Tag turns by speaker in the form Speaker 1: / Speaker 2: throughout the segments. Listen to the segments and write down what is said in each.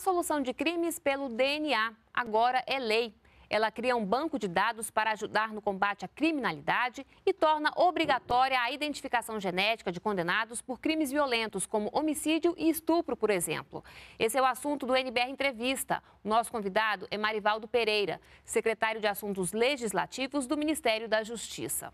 Speaker 1: A solução de crimes pelo DNA agora é lei. Ela cria um banco de dados para ajudar no combate à criminalidade e torna obrigatória a identificação genética de condenados por crimes violentos, como homicídio e estupro, por exemplo. Esse é o assunto do NBR Entrevista. O nosso convidado é Marivaldo Pereira, secretário de Assuntos Legislativos do Ministério da Justiça.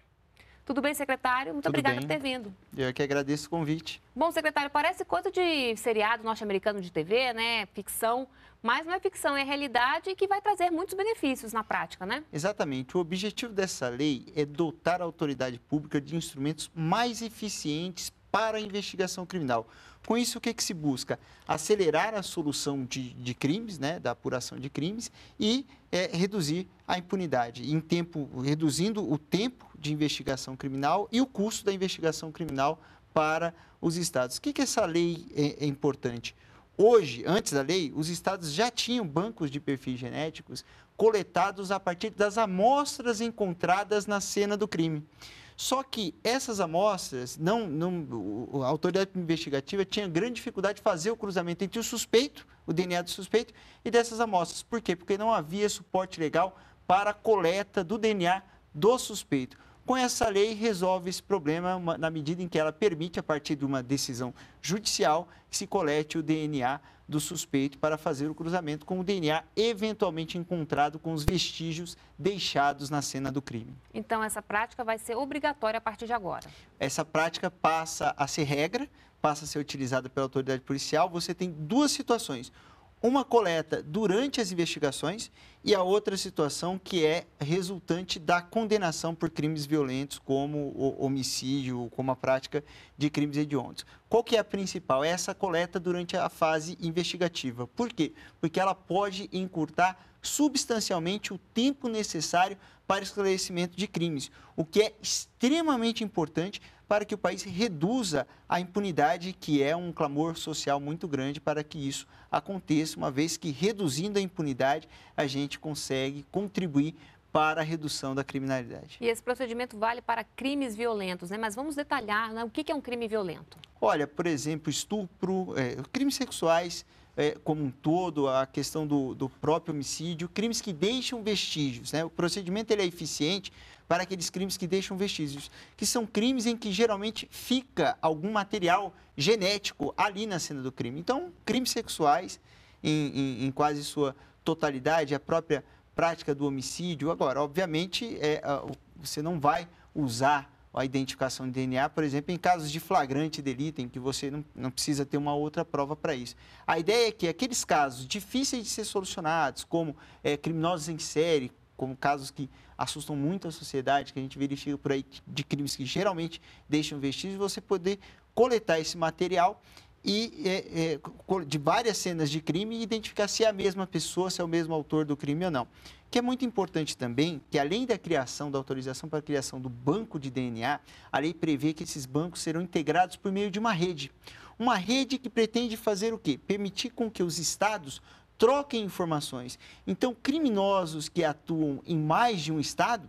Speaker 1: Tudo bem, secretário? Muito Tudo obrigada bem. por ter vindo.
Speaker 2: Eu que agradeço o convite.
Speaker 1: Bom, secretário, parece coisa de seriado norte-americano de TV, né? Ficção. Mas não é ficção, é realidade que vai trazer muitos benefícios na prática, né?
Speaker 2: Exatamente. O objetivo dessa lei é dotar a autoridade pública de instrumentos mais eficientes para a investigação criminal. Com isso, o que, que se busca? Acelerar a solução de, de crimes, né, da apuração de crimes e é, reduzir a impunidade, em tempo, reduzindo o tempo de investigação criminal e o custo da investigação criminal para os estados. O que, que essa lei é, é importante? Hoje, antes da lei, os estados já tinham bancos de perfis genéticos coletados a partir das amostras encontradas na cena do crime. Só que essas amostras, não, não, a autoridade investigativa tinha grande dificuldade de fazer o cruzamento entre o suspeito, o DNA do suspeito, e dessas amostras. Por quê? Porque não havia suporte legal para a coleta do DNA do suspeito. Com essa lei, resolve esse problema na medida em que ela permite, a partir de uma decisão judicial, que se colete o DNA do suspeito para fazer o cruzamento com o DNA eventualmente encontrado com os vestígios deixados na cena do crime.
Speaker 1: Então, essa prática vai ser obrigatória a partir de agora?
Speaker 2: Essa prática passa a ser regra, passa a ser utilizada pela autoridade policial. Você tem duas situações uma coleta durante as investigações e a outra situação que é resultante da condenação por crimes violentos como homicídio, como a prática de crimes hediondos. Qual que é a principal? É essa coleta durante a fase investigativa. Por quê? Porque ela pode encurtar substancialmente o tempo necessário para esclarecimento de crimes, o que é extremamente importante para que o país reduza a impunidade, que é um clamor social muito grande para que isso aconteça, uma vez que reduzindo a impunidade, a gente consegue contribuir para a redução da criminalidade.
Speaker 1: E esse procedimento vale para crimes violentos, né? Mas vamos detalhar né? o que é um crime violento.
Speaker 2: Olha, por exemplo, estupro, é, crimes sexuais é, como um todo, a questão do, do próprio homicídio, crimes que deixam vestígios. Né? O procedimento ele é eficiente para aqueles crimes que deixam vestígios, que são crimes em que geralmente fica algum material genético ali na cena do crime. Então, crimes sexuais, em, em, em quase sua totalidade, a própria prática do homicídio. Agora, obviamente, é, você não vai usar a identificação de DNA, por exemplo, em casos de flagrante delito, em que você não, não precisa ter uma outra prova para isso. A ideia é que aqueles casos difíceis de ser solucionados, como é, criminosos em série, como casos que assustam muito a sociedade, que a gente verifica por aí de crimes que geralmente deixam vestígios, você poder coletar esse material e é, é de várias cenas de crime e identificar se é a mesma pessoa, se é o mesmo autor do crime ou não. Que é muito importante também que, além da criação, da autorização para a criação do banco de DNA, a lei prevê que esses bancos serão integrados por meio de uma rede. Uma rede que pretende fazer o quê? Permitir com que os estados troquem informações. Então, criminosos que atuam em mais de um estado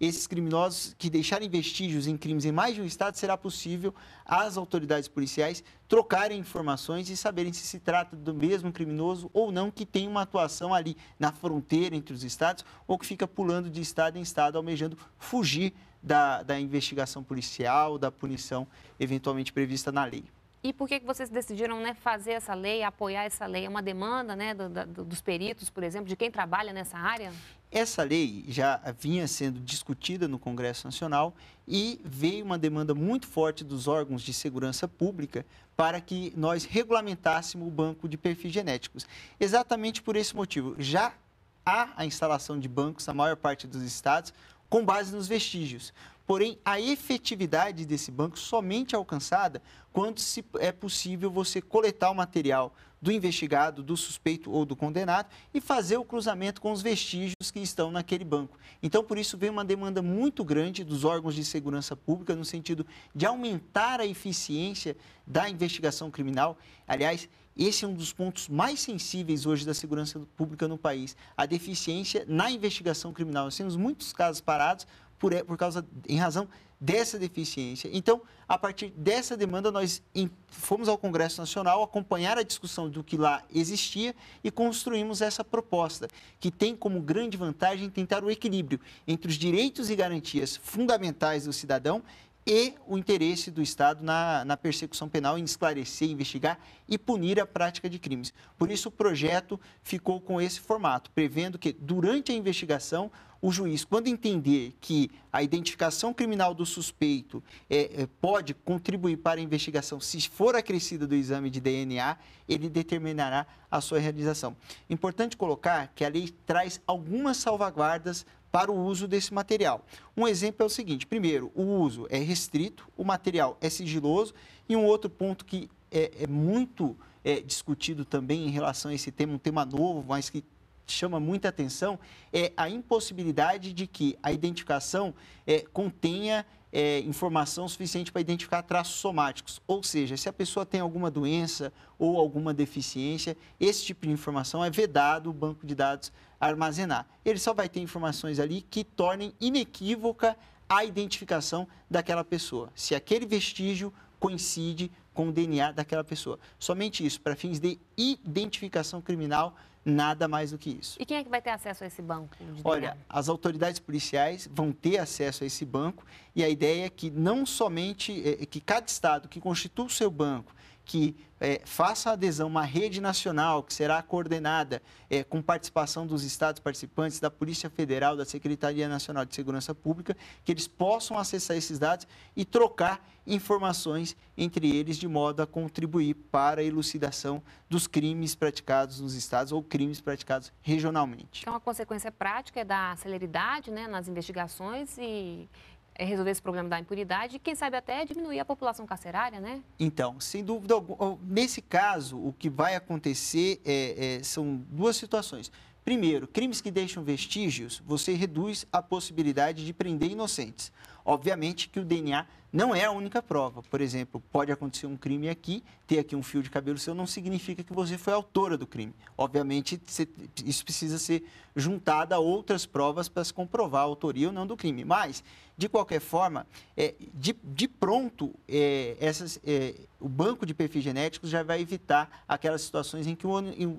Speaker 2: esses criminosos que deixarem vestígios em crimes em mais de um estado, será possível as autoridades policiais trocarem informações e saberem se se trata do mesmo criminoso ou não que tem uma atuação ali na fronteira entre os estados ou que fica pulando de estado em estado almejando fugir da, da investigação policial, da punição eventualmente prevista na lei.
Speaker 1: E por que, que vocês decidiram né, fazer essa lei, apoiar essa lei? É uma demanda né, do, do, dos peritos, por exemplo, de quem trabalha nessa área?
Speaker 2: Essa lei já vinha sendo discutida no Congresso Nacional e veio uma demanda muito forte dos órgãos de segurança pública para que nós regulamentássemos o banco de perfis genéticos. Exatamente por esse motivo. Já há a instalação de bancos na maior parte dos estados com base nos vestígios. Porém, a efetividade desse banco somente é alcançada quando se é possível você coletar o material do investigado, do suspeito ou do condenado e fazer o cruzamento com os vestígios que estão naquele banco. Então, por isso, vem uma demanda muito grande dos órgãos de segurança pública no sentido de aumentar a eficiência da investigação criminal. Aliás, esse é um dos pontos mais sensíveis hoje da segurança pública no país, a deficiência na investigação criminal. Nós temos muitos casos parados por, por causa, em razão dessa deficiência. Então, a partir dessa demanda, nós fomos ao Congresso Nacional acompanhar a discussão do que lá existia e construímos essa proposta, que tem como grande vantagem tentar o equilíbrio entre os direitos e garantias fundamentais do cidadão e o interesse do Estado na, na persecução penal em esclarecer, investigar e punir a prática de crimes. Por isso, o projeto ficou com esse formato, prevendo que, durante a investigação, o juiz, quando entender que a identificação criminal do suspeito é, é, pode contribuir para a investigação, se for acrescida do exame de DNA, ele determinará a sua realização. Importante colocar que a lei traz algumas salvaguardas para o uso desse material. Um exemplo é o seguinte: primeiro, o uso é restrito, o material é sigiloso, e um outro ponto que é, é muito é, discutido também em relação a esse tema, um tema novo, mas que chama muita atenção, é a impossibilidade de que a identificação é, contenha é, informação suficiente para identificar traços somáticos. Ou seja, se a pessoa tem alguma doença ou alguma deficiência, esse tipo de informação é vedado o banco de dados armazenar. Ele só vai ter informações ali que tornem inequívoca a identificação daquela pessoa. Se aquele vestígio coincide com o DNA daquela pessoa. Somente isso, para fins de identificação criminal Nada mais do que isso.
Speaker 1: E quem é que vai ter acesso a esse banco? Olha,
Speaker 2: as autoridades policiais vão ter acesso a esse banco e a ideia é que não somente é, é que cada estado que constitui o seu banco, que é, faça adesão uma rede nacional que será coordenada é, com participação dos estados participantes, da Polícia Federal, da Secretaria Nacional de Segurança Pública, que eles possam acessar esses dados e trocar informações entre eles de modo a contribuir para a elucidação dos crimes praticados nos estados ou crimes praticados regionalmente.
Speaker 1: Então, é a consequência prática é da celeridade né, nas investigações e, é resolver esse problema da impunidade e, quem sabe, até diminuir a população carcerária, né?
Speaker 2: Então, sem dúvida alguma, nesse caso, o que vai acontecer é, é, são duas situações. Primeiro, crimes que deixam vestígios, você reduz a possibilidade de prender inocentes. Obviamente que o DNA não é a única prova. Por exemplo, pode acontecer um crime aqui, ter aqui um fio de cabelo seu não significa que você foi autora do crime. Obviamente, isso precisa ser juntado a outras provas para se comprovar a autoria ou não do crime. Mas, de qualquer forma, é, de, de, pronto, é, essas, é, o banco de perfis genéticos já vai evitar aquelas situações em que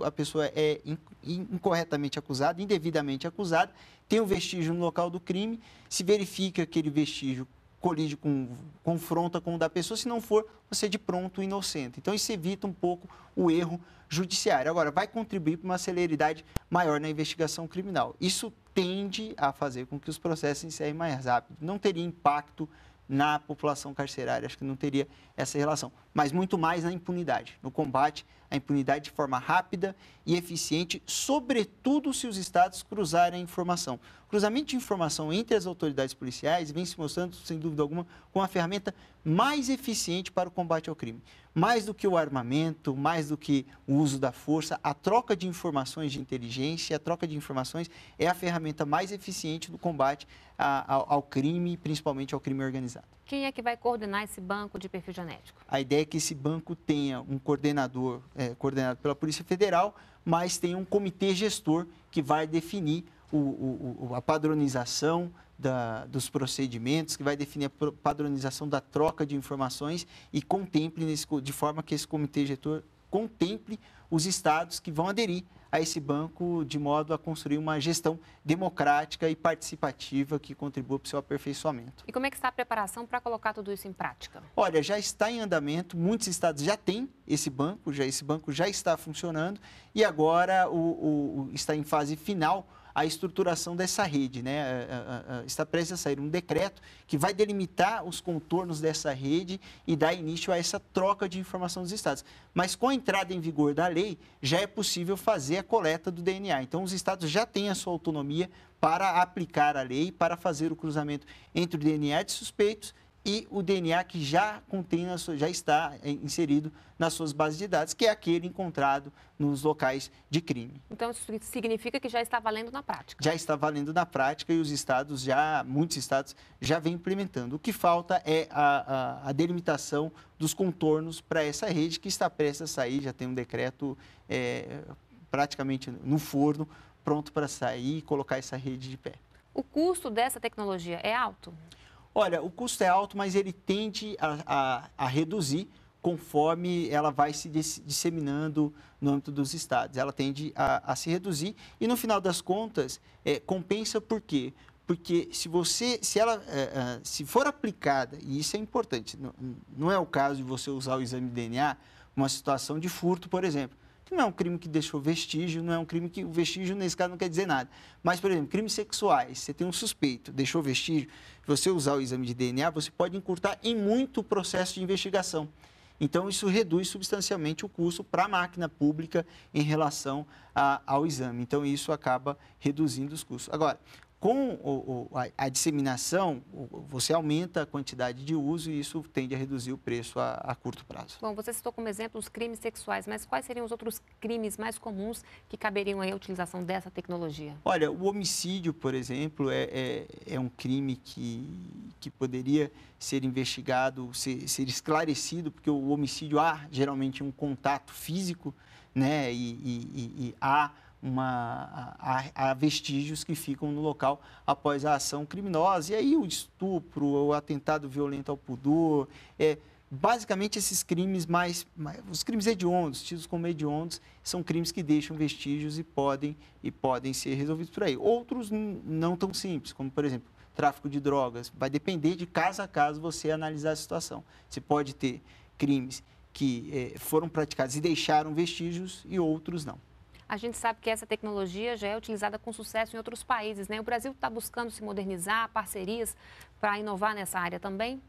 Speaker 2: a pessoa é incorretamente acusada, indevidamente acusada, tem o um vestígio no local do crime, se verifica aquele vestígio colide com, confronta com o da pessoa, se não for, você é de pronto inocente. Então isso evita um pouco o erro judiciário. Agora, vai contribuir para uma celeridade maior na investigação criminal. Isso tende a fazer com que os processos encerrem mais rápido. Não teria impacto na população carcerária. Acho que não teria essa relação. Mas muito mais na impunidade, no combate à impunidade de forma rápida e eficiente, sobretudo se os estados cruzarem a informação cruzamento de informação entre as autoridades policiais vem se mostrando, sem dúvida alguma, como a ferramenta mais eficiente para o combate ao crime. Mais do que o armamento, mais do que o uso da força, a troca de informações de inteligência, a troca de informações é a ferramenta mais eficiente do combate ao, ao crime, principalmente ao crime organizado.
Speaker 1: Quem é que vai coordenar esse banco de perfil genético?
Speaker 2: A ideia é que esse banco tenha um coordenador é, coordenado pela Polícia Federal, mas tenha um comitê gestor que vai definir o, o, a padronização da, dos procedimentos, que vai definir a padronização da troca de informações e contemple, nesse, de forma que esse comitê gestor contemple os estados que vão aderir a esse banco de modo a construir uma gestão democrática e participativa que contribua para o seu aperfeiçoamento.
Speaker 1: E como é que está a preparação para colocar tudo isso em prática?
Speaker 2: Olha, já está em andamento, muitos estados já têm esse banco, já esse banco já está funcionando e agora o, o, está em fase final a estruturação dessa rede. Né? É, é, é, está prestes a sair um decreto que vai delimitar os contornos dessa rede e dar início a essa troca de informação dos estados. Mas com a entrada em vigor da lei, já é possível fazer a coleta do DNA. Então, os estados já têm a sua autonomia para aplicar a lei, para fazer o cruzamento entre o DNA de suspeitos e o DNA que já contém, sua, já está é, inserido nas suas bases de dados, que é aquele encontrado nos locais de crime.
Speaker 1: Então isso significa que já está valendo na prática?
Speaker 2: Já está valendo na prática e os estados já, muitos estados já vêm implementando. O que falta é a, a, a delimitação dos contornos para essa rede que está prestes a sair, já tem um decreto é, praticamente no forno, pronto para sair e colocar essa rede de pé.
Speaker 1: O custo dessa tecnologia é alto?
Speaker 2: Olha, o custo é alto, mas ele tende a, a, a reduzir conforme ela vai se disseminando no âmbito dos estados. Ela tende a, a se reduzir e, no final das contas, é, compensa por quê? Porque se você, se ela, é, é se for aplicada, e isso é importante, não, não é o caso de você usar o exame de DNA, uma situação de furto, por exemplo não é um crime que deixou vestígio, não é um crime que o vestígio, nesse caso, não quer dizer nada. Mas, por exemplo, crimes sexuais, você tem um suspeito, deixou vestígio, você usar o exame de DNA, você pode encurtar em muito o processo de investigação. Então, isso reduz substancialmente o custo para a máquina pública em relação a, ao exame. Então, isso acaba reduzindo os custos. Agora, com o, o, a, a, disseminação, você aumenta a quantidade de uso e isso tende a reduzir o preço a, a, curto prazo.
Speaker 1: Bom, você citou como exemplo os crimes sexuais, mas quais seriam os outros crimes mais comuns que caberiam aí a utilização dessa tecnologia?
Speaker 2: Olha, o homicídio, por exemplo, é, é, é um crime que, que poderia ser investigado, ser, ser, esclarecido, porque o homicídio há geralmente um contato físico, né, e, e, e, e há uma, há, vestígios que ficam no local após a ação criminosa. E aí o estupro, o atentado violento ao pudor, é, basicamente esses crimes mais, mais, os crimes hediondos, tidos como hediondos, são crimes que deixam vestígios e podem, e podem ser resolvidos por aí. Outros não tão simples, como por exemplo, tráfico de drogas. Vai depender de caso a caso você analisar a situação. Você pode ter crimes que é, foram praticados e deixaram vestígios e outros não.
Speaker 1: A gente sabe que essa tecnologia já é utilizada com sucesso em outros países, né? O Brasil está buscando se modernizar, parcerias para inovar nessa área também?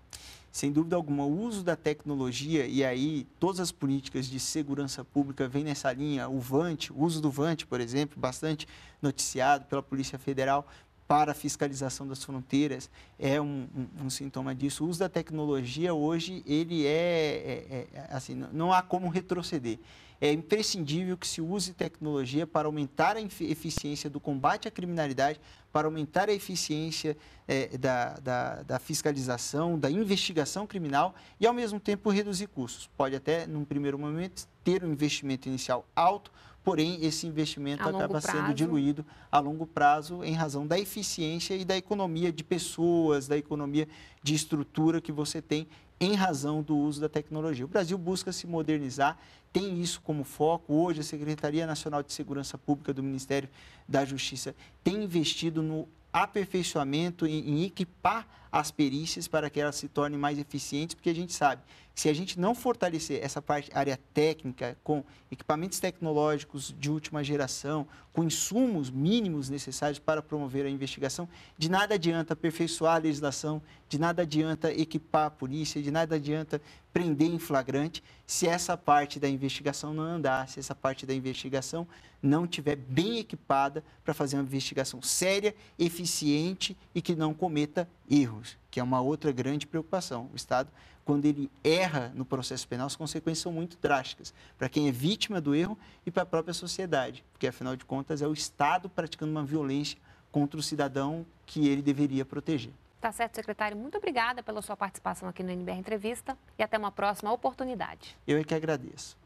Speaker 2: Sem dúvida alguma, o uso da tecnologia e aí todas as políticas de segurança pública vêm nessa linha. O VANT, o uso do VANT, por exemplo, bastante noticiado pela Polícia Federal, para a fiscalização das fronteiras é um, um, um, sintoma disso. O uso da tecnologia hoje ele é, é, é, assim, não há como retroceder é imprescindível que se use tecnologia para aumentar a eficiência do combate à criminalidade, para aumentar a eficiência é, da, da, da, fiscalização, da investigação criminal e, ao mesmo tempo, reduzir custos. Pode até, num primeiro momento, ter um investimento inicial alto, porém, esse investimento acaba prazo. sendo diluído a longo prazo em razão da eficiência e da economia de pessoas, da economia de estrutura que você tem em razão do uso da tecnologia. O Brasil busca se modernizar, tem isso como foco. Hoje, a Secretaria Nacional de Segurança Pública do Ministério da Justiça tem investido no aperfeiçoamento, em, em equipar as perícias para que elas se tornem mais eficientes, porque a gente sabe que se a gente não fortalecer essa parte, área técnica, com equipamentos tecnológicos de última geração, com insumos mínimos necessários para promover a investigação, de nada adianta aperfeiçoar a legislação, de nada adianta equipar a polícia, de nada adianta prender em flagrante, se essa parte da investigação não andar, se essa parte da investigação não tiver bem equipada para fazer uma investigação séria, eficiente e que não cometa erros erros, que é uma outra grande preocupação. O Estado, quando ele erra no processo penal, as consequências são muito drásticas para quem é vítima do erro e para a própria sociedade, porque afinal de contas é o Estado praticando uma violência contra o cidadão que ele deveria proteger.
Speaker 1: Tá certo, secretário. Muito obrigada pela sua participação aqui no NBR Entrevista e até uma próxima oportunidade.
Speaker 2: Eu é que agradeço.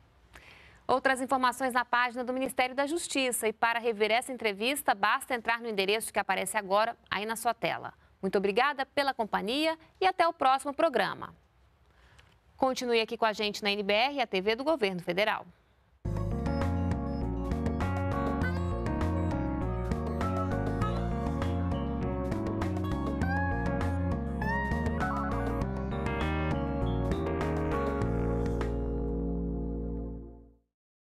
Speaker 1: Outras informações na página do Ministério da Justiça. E para rever essa entrevista, basta entrar no endereço que aparece agora aí na sua tela muito obrigada pela companhia e até o próximo programa. Continue aqui com a gente na NBR e a TV do Governo Federal.